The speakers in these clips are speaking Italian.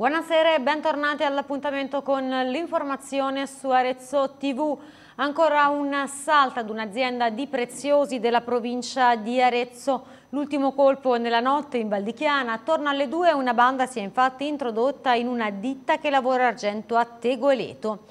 Buonasera e bentornati all'appuntamento con l'informazione su Arezzo TV. Ancora un assalto ad un'azienda di preziosi della provincia di Arezzo. L'ultimo colpo nella notte in Valdichiana. Attorno alle due una banda si è infatti introdotta in una ditta che lavora argento a Tegoleto.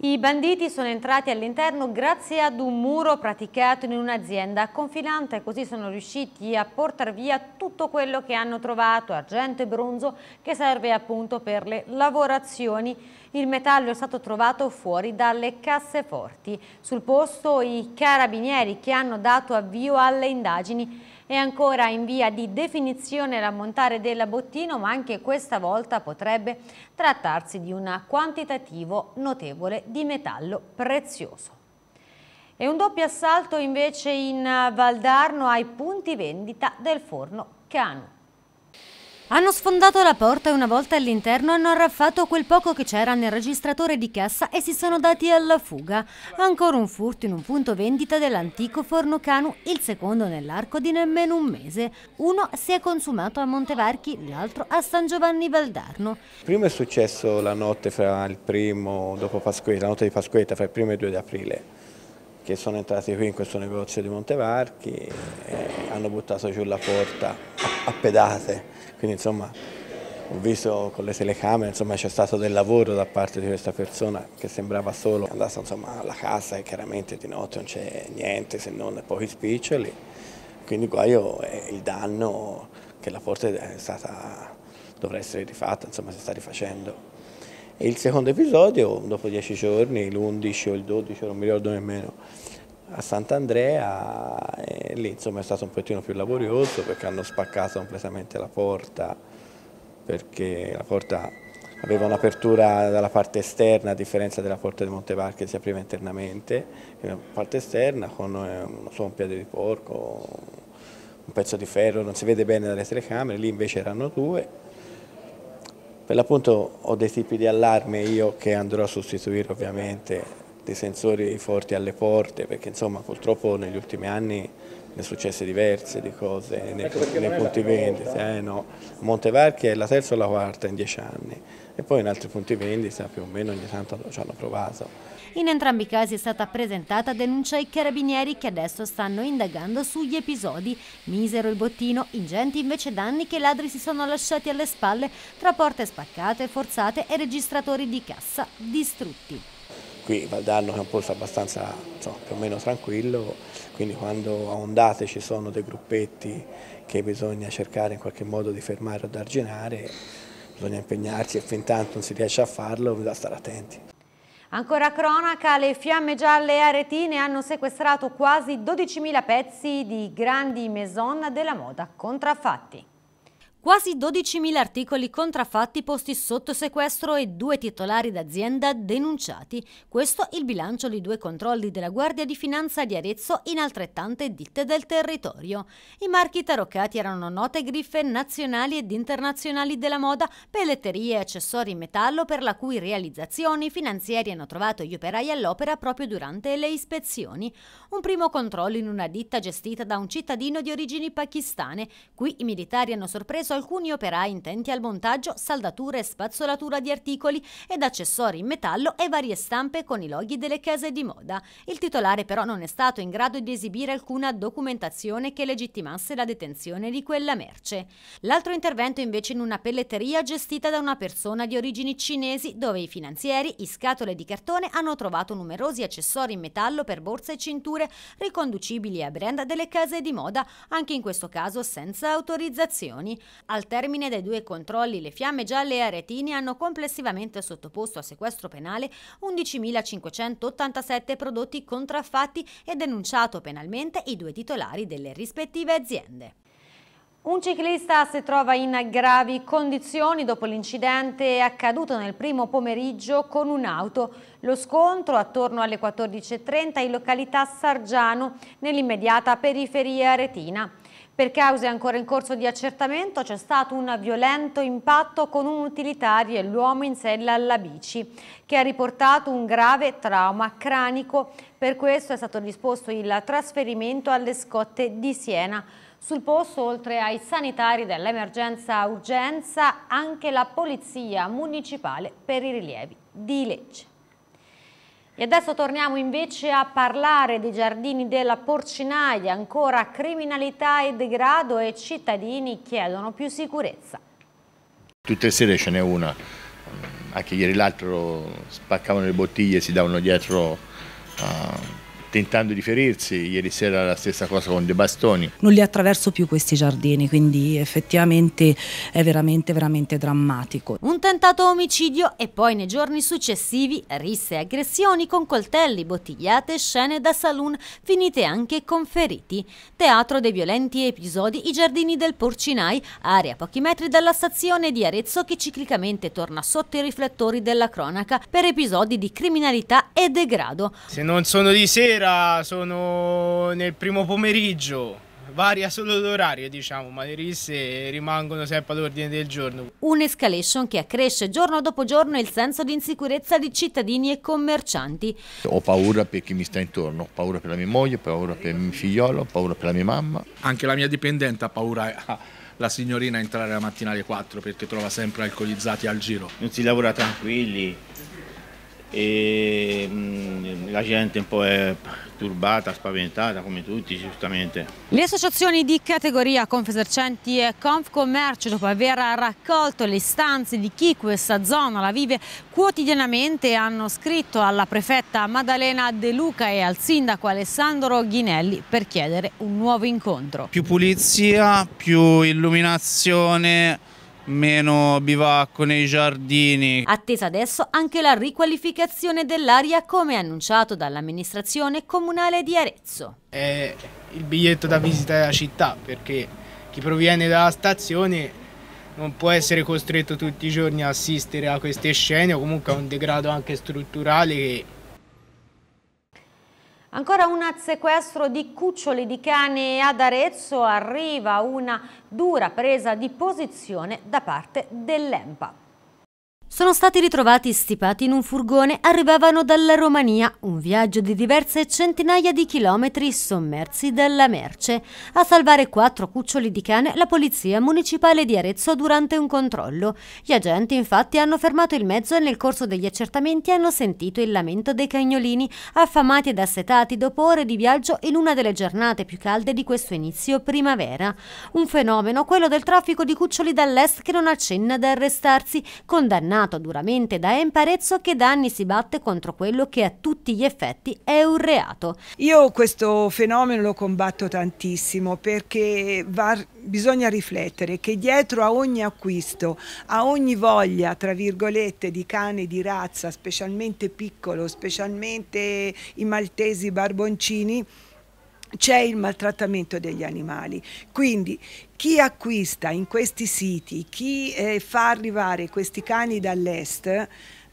I banditi sono entrati all'interno grazie ad un muro praticato in un'azienda confinante, così sono riusciti a portare via tutto quello che hanno trovato, argento e bronzo, che serve appunto per le lavorazioni. Il metallo è stato trovato fuori dalle casseforti. Sul posto i carabinieri che hanno dato avvio alle indagini è ancora in via di definizione l'ammontare del bottino, ma anche questa volta potrebbe trattarsi di un quantitativo notevole di metallo prezioso. E un doppio assalto invece in Valdarno ai punti vendita del forno Canu. Hanno sfondato la porta e una volta all'interno hanno arraffato quel poco che c'era nel registratore di cassa e si sono dati alla fuga. Ancora un furto in un punto vendita dell'antico forno Canu, il secondo nell'arco di nemmeno un mese. Uno si è consumato a Montevarchi, l'altro a San Giovanni Valdarno. Prima è successo la notte fra il primo, dopo Pasquetta, la notte di Pasquetta, fra il primo e il 2 di aprile che sono entrati qui in questo negozio di Montevarchi e hanno buttato giù la porta a pedate, quindi insomma ho visto con le telecamere, insomma c'è stato del lavoro da parte di questa persona che sembrava solo andata insomma alla casa e chiaramente di notte non c'è niente se non pochi spiccioli, quindi guaio è eh, il danno che la porta è stata, dovrà essere rifatta, insomma si sta rifacendo. E il secondo episodio, dopo dieci giorni, l'11 o il 12, non mi ricordo nemmeno, a Sant'Andrea, lì insomma è stato un pochettino più laborioso perché hanno spaccato completamente la porta, perché la porta aveva un'apertura dalla parte esterna a differenza della porta di Montevarchi che si apriva internamente, parte esterna con non so, un piede di porco, un pezzo di ferro, non si vede bene dalle telecamere, lì invece erano due per l'appunto ho dei tipi di allarme io che andrò a sostituire ovviamente dei sensori forti alle porte perché insomma purtroppo negli ultimi anni ne sono successe diverse di cose nei, ecco, nei punti vendita. Eh, no. Montevarchi è la terza o la quarta in dieci anni e poi in altri punti vendita più o meno ogni tanto ci hanno provato. In entrambi i casi è stata presentata denuncia ai carabinieri che adesso stanno indagando sugli episodi. Misero il bottino, ingenti invece danni che i ladri si sono lasciati alle spalle tra porte spaccate, forzate e registratori di cassa distrutti. Qui Valdarno è un posto abbastanza insomma, più o meno tranquillo, quindi quando a ondate ci sono dei gruppetti che bisogna cercare in qualche modo di fermare o arginare, bisogna impegnarsi e fin tanto non si riesce a farlo, bisogna stare attenti. Ancora cronaca, le fiamme gialle aretine hanno sequestrato quasi 12.000 pezzi di grandi maison della moda contraffatti. Quasi 12.000 articoli contraffatti posti sotto sequestro e due titolari d'azienda denunciati. Questo il bilancio di due controlli della Guardia di Finanza di Arezzo in altrettante ditte del territorio. I marchi taroccati erano note griffe nazionali ed internazionali della moda, pelletterie e accessori in metallo per la cui realizzazione i finanzieri hanno trovato gli operai all'opera proprio durante le ispezioni. Un primo controllo in una ditta gestita da un cittadino di origini pakistane. Qui i militari hanno sorpreso alcuni operai intenti al montaggio, saldatura e spazzolatura di articoli ed accessori in metallo e varie stampe con i loghi delle case di moda. Il titolare però non è stato in grado di esibire alcuna documentazione che legittimasse la detenzione di quella merce. L'altro intervento invece in una pelletteria gestita da una persona di origini cinesi dove i finanzieri, in scatole di cartone, hanno trovato numerosi accessori in metallo per borse e cinture riconducibili a brand delle case di moda, anche in questo caso senza autorizzazioni. Al termine dei due controlli, le fiamme gialle e aretini hanno complessivamente sottoposto a sequestro penale 11.587 prodotti contraffatti e denunciato penalmente i due titolari delle rispettive aziende. Un ciclista si trova in gravi condizioni dopo l'incidente accaduto nel primo pomeriggio con un'auto. Lo scontro attorno alle 14.30 in località Sargiano, nell'immediata periferia retina. Per cause ancora in corso di accertamento c'è stato un violento impatto con un utilitario e l'uomo in sella alla bici che ha riportato un grave trauma cranico. Per questo è stato disposto il trasferimento alle scotte di Siena. Sul posto, oltre ai sanitari dell'emergenza urgenza, anche la polizia municipale per i rilievi di legge. E adesso torniamo invece a parlare dei giardini della porcinaia, ancora criminalità e degrado e cittadini chiedono più sicurezza. Tutte le sere ce n'è una, anche ieri l'altro spaccavano le bottiglie e si davano dietro uh, tentando di ferirsi, ieri sera la stessa cosa con dei bastoni. Non li attraverso più questi giardini, quindi effettivamente è veramente, veramente drammatico. Un tentato omicidio e poi nei giorni successivi risse e aggressioni con coltelli, bottigliate, scene da saloon, finite anche con feriti. Teatro dei violenti episodi, i giardini del Porcinai, area a pochi metri dalla stazione di Arezzo che ciclicamente torna sotto i riflettori della cronaca per episodi di criminalità e degrado. Se non sono di sera ora sono nel primo pomeriggio, varia solo l'orario diciamo, ma le risse rimangono sempre all'ordine del giorno. Un'escalation che accresce giorno dopo giorno il senso di insicurezza di cittadini e commercianti. Ho paura per chi mi sta intorno, ho paura per la mia moglie, ho paura per il mio figliolo, ho paura per la mia mamma. Anche la mia dipendente ha paura eh, ah, la signorina entrare la mattina alle 4 perché trova sempre alcolizzati al giro. Non si lavora tranquilli, e mm, la gente un po' è turbata, spaventata come tutti giustamente. Le associazioni di categoria Confesercenti e Confcommercio dopo aver raccolto le istanze di chi questa zona la vive quotidianamente hanno scritto alla prefetta Maddalena De Luca e al sindaco Alessandro Ghinelli per chiedere un nuovo incontro. Più pulizia, più illuminazione, meno bivacco nei giardini. Attesa adesso anche la riqualificazione dell'aria come annunciato dall'amministrazione comunale di Arezzo. È il biglietto da visita della città perché chi proviene dalla stazione non può essere costretto tutti i giorni a assistere a queste scene o comunque a un degrado anche strutturale che Ancora un sequestro di cuccioli di cane ad Arezzo, arriva una dura presa di posizione da parte dell'EMPA. Sono stati ritrovati stipati in un furgone, arrivavano dalla Romania, un viaggio di diverse centinaia di chilometri sommersi dalla merce. A salvare quattro cuccioli di cane la polizia municipale di Arezzo durante un controllo. Gli agenti infatti hanno fermato il mezzo e nel corso degli accertamenti hanno sentito il lamento dei cagnolini, affamati ed assetati dopo ore di viaggio in una delle giornate più calde di questo inizio primavera. Un fenomeno, quello del traffico di cuccioli dall'est che non accenna ad arrestarsi, condannato condannato duramente da Emparezzo che da anni si batte contro quello che a tutti gli effetti è un reato. Io questo fenomeno lo combatto tantissimo perché va, bisogna riflettere che dietro a ogni acquisto, a ogni voglia, tra virgolette, di cane di razza, specialmente piccolo, specialmente i maltesi barboncini, c'è il maltrattamento degli animali. Quindi chi acquista in questi siti, chi eh, fa arrivare questi cani dall'est,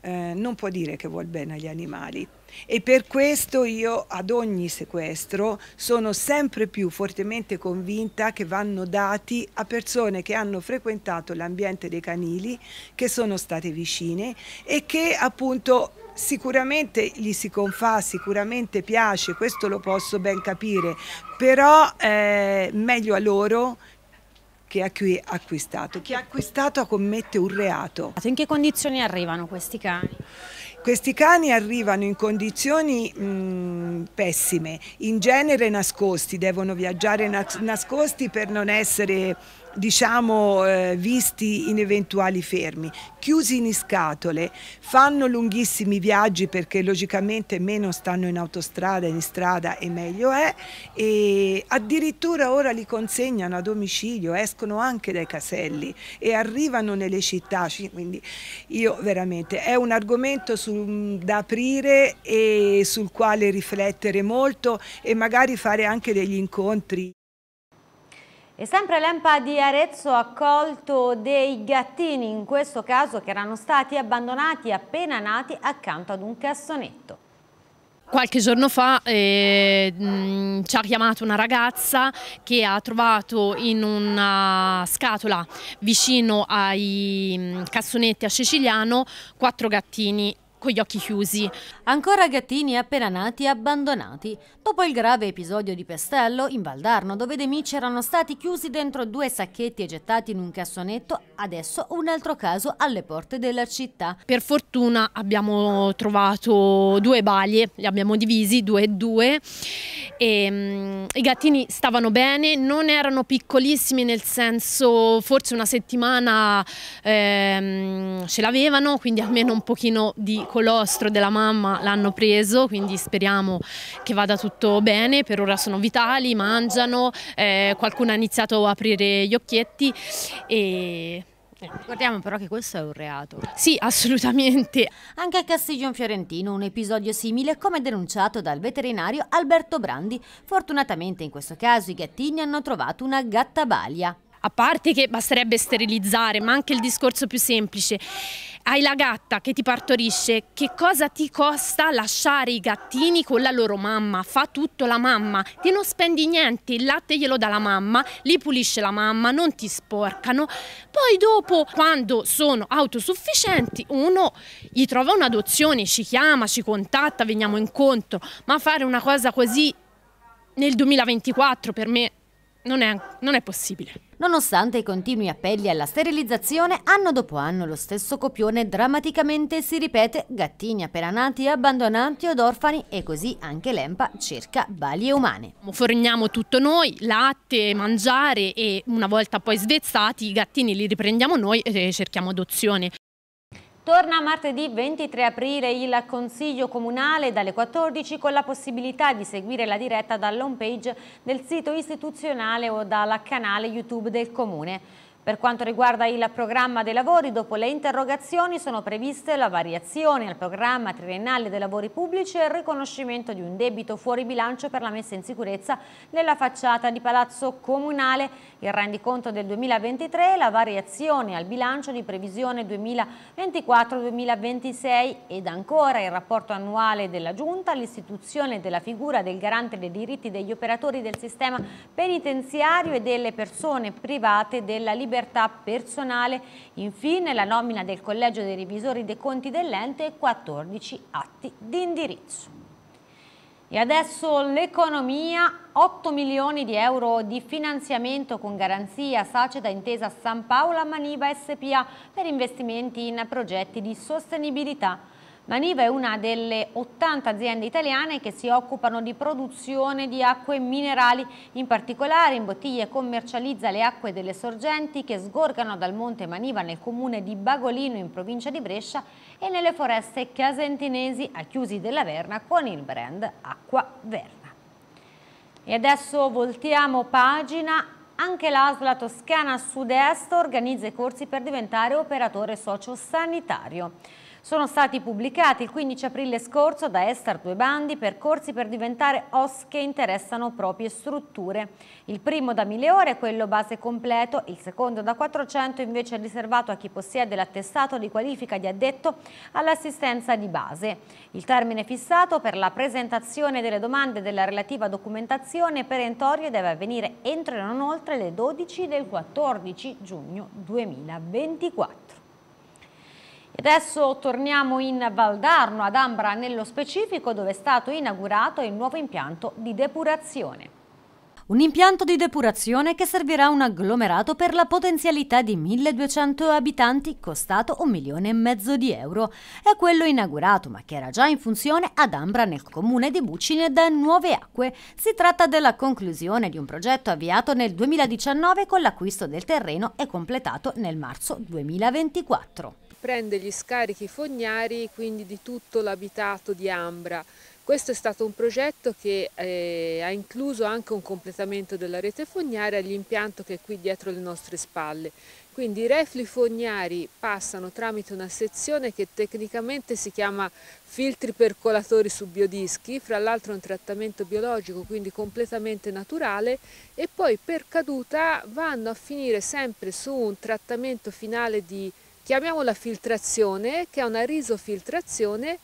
eh, non può dire che vuol bene agli animali e per questo io ad ogni sequestro sono sempre più fortemente convinta che vanno dati a persone che hanno frequentato l'ambiente dei canili, che sono state vicine e che appunto sicuramente gli si confà, sicuramente piace, questo lo posso ben capire, però eh, meglio a loro che a chi ha acquistato. Chi ha acquistato commette un reato. Esatto, in che condizioni arrivano questi cani? Questi cani arrivano in condizioni mh, mm, pessime, in genere nascosti, devono viaggiare nascosti per non essere diciamo, eh, visti in eventuali fermi. Chiusi in scatole, fanno lunghissimi viaggi perché logicamente meno stanno in autostrada, in strada e meglio è e addirittura ora li consegnano a domicilio, escono anche dai caselli e arrivano nelle città, quindi io veramente è un argomento su, da aprire e sul quale riflettere molto e magari fare anche degli incontri. E sempre l'EMPA di Arezzo ha accolto dei gattini, in questo caso che erano stati abbandonati appena nati accanto ad un cassonetto. Qualche giorno fa eh, mh, ci ha chiamato una ragazza che ha trovato in una scatola vicino ai mh, cassonetti a Ceciliano quattro gattini con gli occhi chiusi. Ancora gattini appena nati e abbandonati. Dopo il grave episodio di Pestello, in Valdarno, dove dei mici erano stati chiusi dentro due sacchetti e gettati in un cassonetto, adesso un altro caso alle porte della città. Per fortuna abbiamo trovato due balie, li abbiamo divisi due e due. E, um, I gattini stavano bene, non erano piccolissimi nel senso forse una settimana ehm, ce l'avevano, quindi almeno un pochino di colostro della mamma l'hanno preso, quindi speriamo che vada tutto bene, per ora sono vitali, mangiano, eh, qualcuno ha iniziato a aprire gli occhietti e... Eh. Ricordiamo però che questo è un reato. Sì, assolutamente. Anche a Castiglion Fiorentino un episodio simile come denunciato dal veterinario Alberto Brandi. Fortunatamente in questo caso i gattini hanno trovato una gattabalia a parte che basterebbe sterilizzare, ma anche il discorso più semplice. Hai la gatta che ti partorisce, che cosa ti costa lasciare i gattini con la loro mamma? Fa tutto la mamma, te non spendi niente, il latte glielo dà la mamma, li pulisce la mamma, non ti sporcano. Poi dopo, quando sono autosufficienti, uno gli trova un'adozione, ci chiama, ci contatta, veniamo incontro, ma fare una cosa così nel 2024 per me non è, non è possibile. Nonostante i continui appelli alla sterilizzazione, anno dopo anno lo stesso copione drammaticamente si ripete gattini appena nati, abbandonati ed orfani e così anche l'EMPA cerca balie umane. Forniamo tutto noi, latte, mangiare e una volta poi svezzati i gattini li riprendiamo noi e cerchiamo adozione. Torna martedì 23 aprile il Consiglio Comunale dalle 14 con la possibilità di seguire la diretta dall'home page del sito istituzionale o dal canale YouTube del Comune. Per quanto riguarda il programma dei lavori, dopo le interrogazioni sono previste la variazione al programma triennale dei lavori pubblici e il riconoscimento di un debito fuori bilancio per la messa in sicurezza nella facciata di Palazzo Comunale, il rendiconto del 2023 la variazione al bilancio di previsione 2024-2026 ed ancora il rapporto annuale della Giunta, l'istituzione della figura del garante dei diritti degli operatori del sistema penitenziario e delle persone private della libertà libertà personale. Infine la nomina del Collegio dei Revisori dei Conti dell'ente e 14 atti di indirizzo. E adesso l'economia, 8 milioni di euro di finanziamento con garanzia sace da Intesa San Paola Maniva SPA per investimenti in progetti di sostenibilità. Maniva è una delle 80 aziende italiane che si occupano di produzione di acque minerali, in particolare in bottiglie commercializza le acque delle sorgenti che sgorgano dal monte Maniva nel comune di Bagolino in provincia di Brescia e nelle foreste casentinesi a Chiusi della Verna con il brand Acqua Verna. E adesso voltiamo pagina anche l'ASLA Toscana Sud-Est organizza i corsi per diventare operatore sociosanitario sono stati pubblicati il 15 aprile scorso da Estar due bandi per corsi per diventare OS che interessano proprie strutture. Il primo da 1000 ore è quello base completo, il secondo da 400 invece è riservato a chi possiede l'attestato di qualifica di addetto all'assistenza di base. Il termine fissato per la presentazione delle domande della relativa documentazione perentorio deve avvenire entro e non oltre le 12 del 14 giugno 2024. Adesso torniamo in Valdarno, ad Ambra nello specifico, dove è stato inaugurato il nuovo impianto di depurazione. Un impianto di depurazione che servirà un agglomerato per la potenzialità di 1200 abitanti, costato un milione e mezzo di euro. È quello inaugurato, ma che era già in funzione ad Ambra nel comune di Bucine da Nuove Acque. Si tratta della conclusione di un progetto avviato nel 2019 con l'acquisto del terreno e completato nel marzo 2024 prende gli scarichi fognari, quindi di tutto l'abitato di Ambra. Questo è stato un progetto che eh, ha incluso anche un completamento della rete fognaria all'impianto che è qui dietro le nostre spalle. Quindi i reflui fognari passano tramite una sezione che tecnicamente si chiama filtri percolatori su biodischi, fra l'altro è un trattamento biologico quindi completamente naturale e poi per caduta vanno a finire sempre su un trattamento finale di Chiamiamola filtrazione, che è una risofiltrazione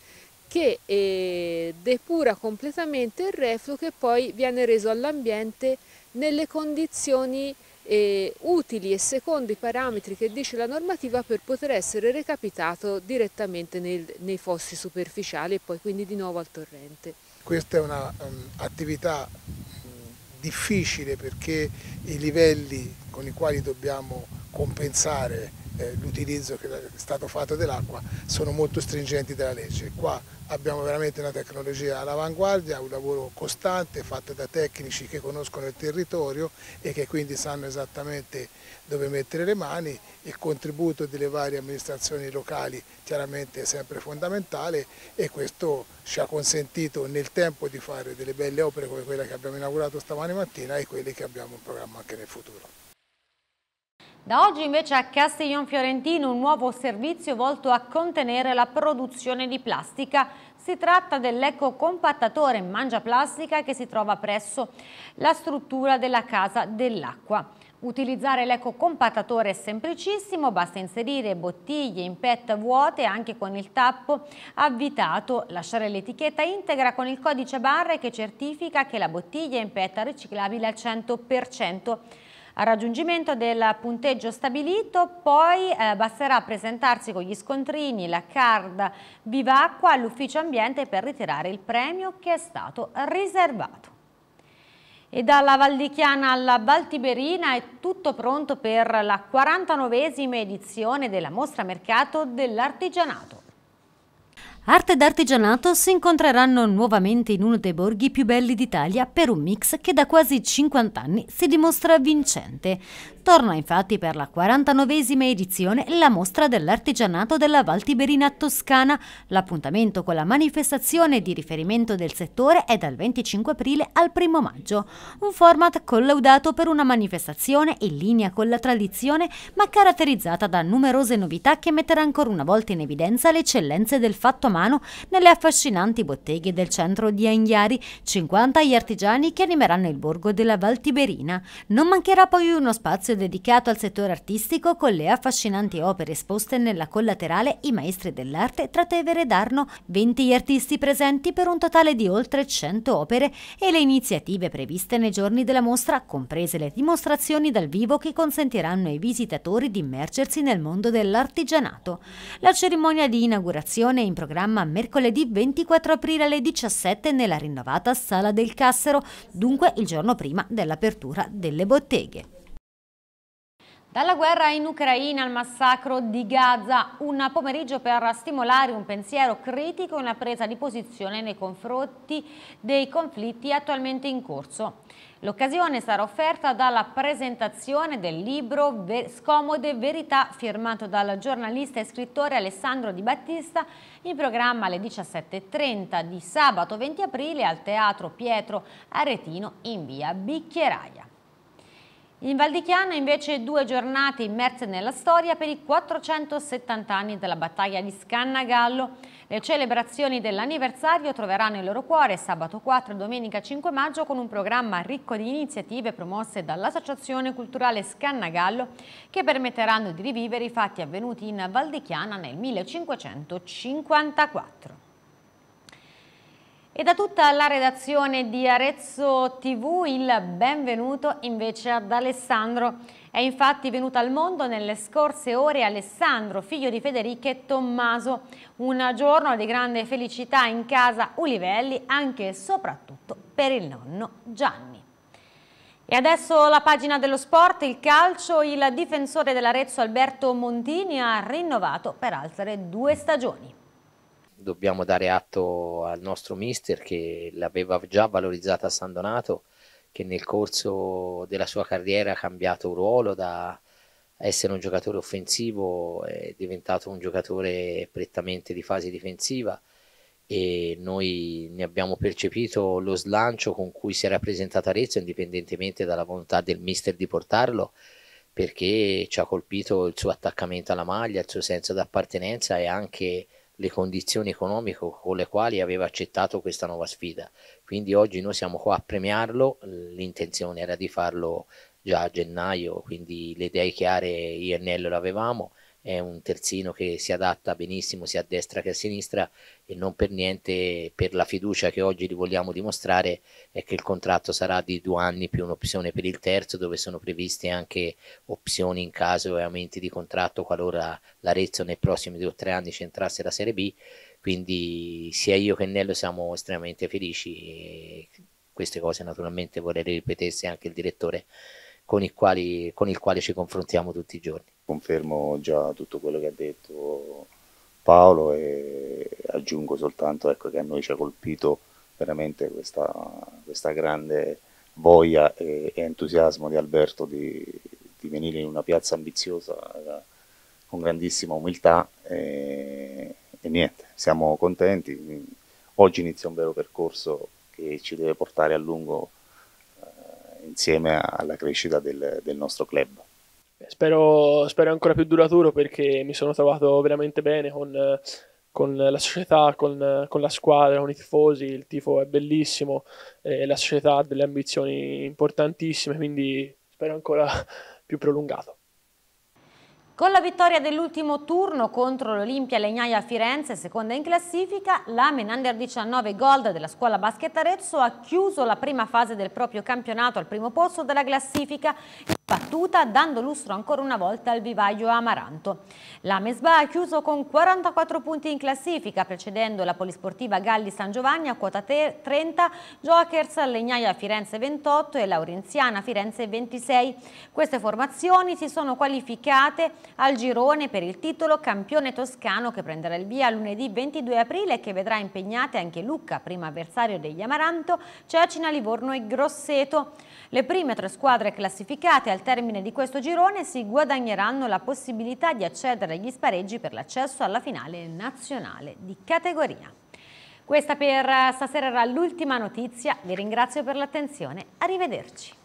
che eh, depura completamente il reflu che poi viene reso all'ambiente nelle condizioni eh, utili e secondo i parametri che dice la normativa per poter essere recapitato direttamente nel, nei fossi superficiali e poi quindi di nuovo al torrente. Questa è un'attività um, mm, difficile perché i livelli con i quali dobbiamo compensare eh, l'utilizzo che è stato fatto dell'acqua sono molto stringenti della legge. Qua abbiamo veramente una tecnologia all'avanguardia, un lavoro costante fatto da tecnici che conoscono il territorio e che quindi sanno esattamente dove mettere le mani, il contributo delle varie amministrazioni locali chiaramente è sempre fondamentale e questo ci ha consentito nel tempo di fare delle belle opere come quella che abbiamo inaugurato stamani mattina e quelle che abbiamo in programma anche nel futuro. Da oggi invece a Castiglion Fiorentino un nuovo servizio volto a contenere la produzione di plastica. Si tratta dell'eco compattatore Mangia Plastica che si trova presso la struttura della Casa dell'Acqua. Utilizzare l'eco compattatore è semplicissimo, basta inserire bottiglie in PET vuote anche con il tappo avvitato, lasciare l'etichetta integra con il codice barre che certifica che la bottiglia è in PET riciclabile al 100%. Al raggiungimento del punteggio stabilito poi eh, basterà presentarsi con gli scontrini, la card Vivacqua all'ufficio ambiente per ritirare il premio che è stato riservato. E dalla Valdichiana alla Valtiberina è tutto pronto per la 49esima edizione della Mostra Mercato dell'Artigianato. Arte ed artigianato si incontreranno nuovamente in uno dei borghi più belli d'Italia per un mix che da quasi 50 anni si dimostra vincente. Torna infatti per la 49esima edizione la mostra dell'artigianato della Val Tiberina Toscana. L'appuntamento con la manifestazione di riferimento del settore è dal 25 aprile al 1 maggio. Un format collaudato per una manifestazione in linea con la tradizione ma caratterizzata da numerose novità che metterà ancora una volta in evidenza le eccellenze del fatto manuale romano nelle affascinanti botteghe del centro di Anghiari, 50 gli artigiani che animeranno il borgo della Valtiberina. Non mancherà poi uno spazio dedicato al settore artistico con le affascinanti opere esposte nella collaterale I maestri dell'arte tra Tevere ed Arno, 20 gli artisti presenti per un totale di oltre 100 opere e le iniziative previste nei giorni della mostra, comprese le dimostrazioni dal vivo che consentiranno ai visitatori di immergersi nel mondo dell'artigianato. La cerimonia di inaugurazione è in programma programma mercoledì 24 aprile alle 17 nella rinnovata Sala del Cassero, dunque il giorno prima dell'apertura delle botteghe. Dalla guerra in Ucraina al massacro di Gaza, un pomeriggio per stimolare un pensiero critico e una presa di posizione nei confronti dei conflitti attualmente in corso. L'occasione sarà offerta dalla presentazione del libro Scomode Verità firmato dal giornalista e scrittore Alessandro Di Battista in programma alle 17.30 di sabato 20 aprile al Teatro Pietro Aretino in via Bicchieraia. In Val di Chiana invece due giornate immerse nella storia per i 470 anni della battaglia di Scannagallo le celebrazioni dell'anniversario troveranno il loro cuore sabato 4 e domenica 5 maggio con un programma ricco di iniziative promosse dall'Associazione Culturale Scannagallo che permetteranno di rivivere i fatti avvenuti in Valdichiana nel 1554. E da tutta la redazione di Arezzo TV il benvenuto invece ad Alessandro. È infatti venuto al mondo nelle scorse ore Alessandro, figlio di Federica e Tommaso. Un giorno di grande felicità in casa Ulivelli, anche e soprattutto per il nonno Gianni. E adesso la pagina dello sport, il calcio, il difensore dell'Arezzo Alberto Montini ha rinnovato per altre due stagioni dobbiamo dare atto al nostro mister che l'aveva già valorizzata a San Donato, che nel corso della sua carriera ha cambiato ruolo da essere un giocatore offensivo, è diventato un giocatore prettamente di fase difensiva e noi ne abbiamo percepito lo slancio con cui si era presentato Arezzo, indipendentemente dalla volontà del mister di portarlo, perché ci ha colpito il suo attaccamento alla maglia, il suo senso d'appartenenza e anche le condizioni economiche con le quali aveva accettato questa nuova sfida. Quindi oggi noi siamo qua a premiarlo, l'intenzione era di farlo già a gennaio, quindi le idee chiare io e Nello l'avevamo, è un terzino che si adatta benissimo sia a destra che a sinistra e non per niente per la fiducia che oggi gli vogliamo dimostrare è che il contratto sarà di due anni più un'opzione per il terzo dove sono previste anche opzioni in caso e aumenti di contratto qualora l'Arezzo nei prossimi due o tre anni centrasse la Serie B quindi sia io che Nello siamo estremamente felici e queste cose naturalmente vorrei ripetesse anche il direttore con il, quali, con il quale ci confrontiamo tutti i giorni. Confermo già tutto quello che ha detto Paolo e aggiungo soltanto ecco, che a noi ci ha colpito veramente questa, questa grande voglia e, e, entusiasmo di Alberto di, di, venire in una piazza ambiziosa eh, con grandissima umiltà e, e niente, siamo contenti. Oggi inizia un vero percorso che ci deve portare a lungo insieme alla crescita del, del nostro club. Spero, spero, ancora più duraturo perché mi sono trovato veramente bene con, con la società, con, con, la squadra, con i tifosi, il tifo è bellissimo, e la società ha delle ambizioni importantissime, quindi spero ancora più prolungato. Con la vittoria dell'ultimo turno contro l'Olimpia Legnaia Firenze, seconda in classifica, la Menander 19 Gold della scuola basket Arezzo ha chiuso la prima fase del proprio campionato al primo posto della classifica battuta dando lustro ancora una volta al vivaio Amaranto. La Mesba ha chiuso con 44 punti in classifica, precedendo la polisportiva Galli San Giovanni a quota 30, Jokers Legnaia Firenze 28 e Laurenziana Firenze 26. Queste formazioni si sono qualificate al girone per il titolo campione toscano che prenderà il via lunedì 22 aprile e che vedrà impegnate anche Lucca, primo avversario degli Amaranto, Cecina, Livorno e Grosseto. Le prime tre squadre classificate al termine di questo girone si guadagneranno la possibilità di accedere agli spareggi per l'accesso alla finale nazionale di categoria. Questa per stasera era l'ultima notizia, vi ringrazio per l'attenzione, arrivederci.